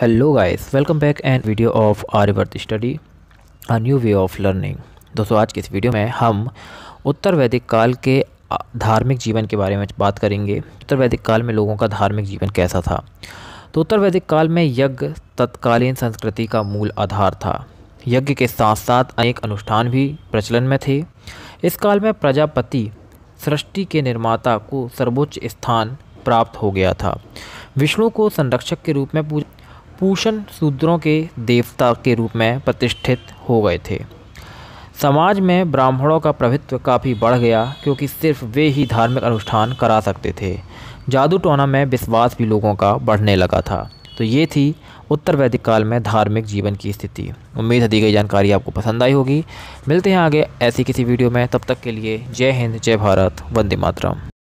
hello guys welcome back and video of Aryavart study a new way of learning दोस्तों आज की इस video में हम उत्तर वैदिक काल के धार्मिक जीवन के बारे में बात करेंगे उत्तर वैदिक काल में लोगों का धार्मिक जीवन कैसा था तो उत्तर वैदिक काल में यज्ञ तत्कालीन संस्कृति का मूल आधार था यज्ञ के साथ साथ अनेक अनुष्ठान भी प्रचलन में थे इस काल में प्रजापति सृष्टि के निर्माता को सर्वोच्च स्थान प्राप्त हो गया था विष्णु को संरक्षक के रूप में पूजा पूषण सूत्रों के देवता के रूप में प्रतिष्ठित हो गए थे समाज में ब्राह्मणों का प्रभुत्व काफ़ी बढ़ गया क्योंकि सिर्फ वे ही धार्मिक अनुष्ठान करा सकते थे जादू टोना में विश्वास भी लोगों का बढ़ने लगा था तो ये थी उत्तर वैदिक काल में धार्मिक जीवन की स्थिति उम्मीद है दी गई जानकारी आपको पसंद आई होगी मिलते हैं आगे ऐसी किसी वीडियो में तब तक के लिए जय हिंद जय भारत वंदे मातरम